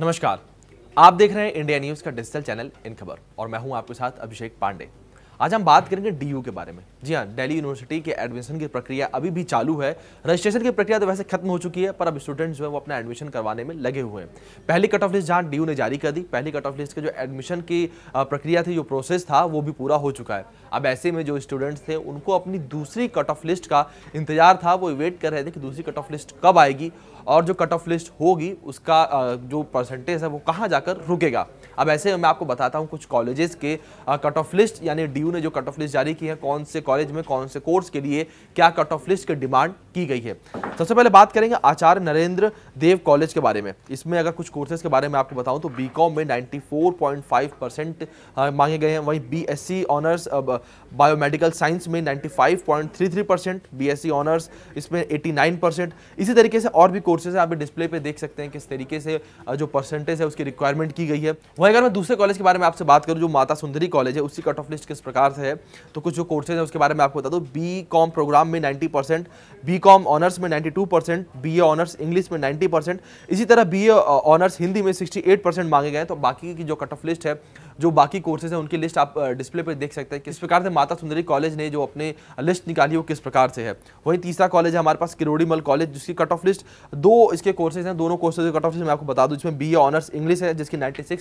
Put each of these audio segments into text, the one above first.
नमस्कार आप देख रहे हैं इंडिया न्यूज का डिजिटल चैनल इन खबर और मैं हूं आपके साथ अभिषेक पांडे आज हम बात करेंगे डी के बारे में जी हाँ दिल्ली यूनिवर्सिटी के एडमिशन की प्रक्रिया अभी भी चालू है रजिस्ट्रेशन की प्रक्रिया तो वैसे खत्म हो चुकी है पर अब स्टूडेंट्स जो है वो अपना एडमिशन करवाने में लगे हुए हैं पहली कट ऑफ लिस्ट जहाँ डी ने जारी कर दी पहली कट ऑफ लिस्ट के जो एडमिशन की प्रक्रिया थी जो प्रोसेस था वो भी पूरा हो चुका है अब ऐसे में जो स्टूडेंट्स थे उनको अपनी दूसरी कट ऑफ लिस्ट का इंतजार था वो वेट कर रहे थे कि दूसरी कट ऑफ लिस्ट कब आएगी और जो कट ऑफ लिस्ट होगी उसका जो परसेंटेज है वो कहाँ जाकर रुकेगा अब ऐसे में मैं आपको बताता हूँ कुछ कॉलेजेस के कट ऑफ लिस्ट यानी डी यू ने जो कट ऑफ लिस्ट जारी की है कौन से कॉलेज में कौन से कोर्स के लिए क्या कट ऑफ लिस्ट की डिमांड की गई है सबसे पहले बात करेंगे आचार्य नरेंद्र देव कॉलेज के बारे में इसमें अगर कुछ कोर्सेज के बारे में आपको बताऊं तो बी में नाइन्टी मांगे गए हैं वहीं बी ऑनर्स बायोमेडिकल साइंस में नाइन्टी फाइव ऑनर्स इसमें 89 इसी तरीके से और भी कोर्सेज आप डिस्प्ले पर देख सकते हैं किस तरीके से जो परसेंटेज है उसकी रिक्वायरमेंट की गई है वहीं अगर मैं दूसरे कॉलेज के बारे में आपसे बात करूँ जो माता सुंदरी कॉलेज है उसी कट ऑफ लिस्ट किस प्रकार सरकार से है तो कुछ जो कोर्सेज हैं उसके बारे में आपको बता दूँ बी कॉम प्रोग्राम में 90 परसेंट बी कॉम ऑनर्स में 92 percent B A honours English में 90 परसेंट इसी तरह बी ए ऑनर्स हिंदी में 68 परसेंट मांगे गए तो बाकी की जो कट ऑफ लिस्ट है जो बाकी कोर्सेज हैं उनकी लिस्ट आप डिस्प्ले पर देख सकते हैं किस प्रकार से माता सुंदरी कॉलेज ने जो अपने लिस्ट निकाली वो किस प्रकार से है वहीं तीसरा कॉलेज है हमारे पास किरोड़ीमल कॉलेज जिसकी कट ऑफ लिस्ट दो इसके कोर्सेज हैं दोनों कोर्सेज कट ऑफ लिस्ट मैं आपको बता दूँ जिसमें बी ए ऑनर्स इंग्लिश है जिसकी ninety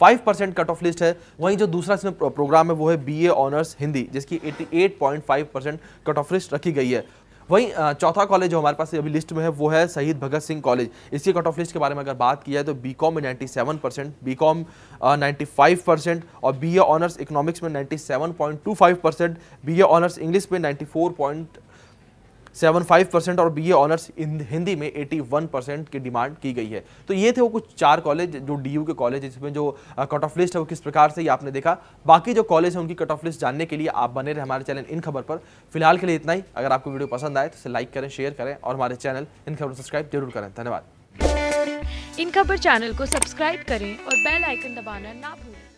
five percent cut off list है वहीं जो दूसरा इसमें प्रोग्राम है वो है बी ऑनर्स हिंदी जिसकी eighty eight point five percent cut off list रखी गई है वहीं चौथा कॉलेज जो हमारे पास अभी लिस्ट में है वो है शहीद भगत सिंह कॉलेज इसकी कट ऑफ लिस्ट के बारे में अगर बात की जाए तो बी कॉम में ninety seven percent B com ninety five percent और बी ए ऑनर्स इकोनॉमिक्स में ninety seven point two five percent B A honours English में नाइन्टी फोर पॉइंट 75 परसेंट और बीए ऑनर्स हिंदी में 81 परसेंट की demand की गई है तो ये थे वो कुछ चार कॉलेज जो डीयू के कॉलेज जिसमें जो कट ऑफ लिस्ट है वो किस प्रकार से ये आपने देखा बाकी जो कॉलेज है उनकी कट ऑफ लिस्ट जानने के लिए आप बने रहे हमारे चैनल इन खबर पर फिलहाल के लिए इतना ही अगर आपको वीडियो पसंद आए तो इसे लाइक करें शेयर करें और हमारे चैनल इन खबर सब्सक्राइब जरूर करें धन्यवाद इन खबर चैनल को सब्सक्राइब करें और बेल आइकन दबाना ना भूलें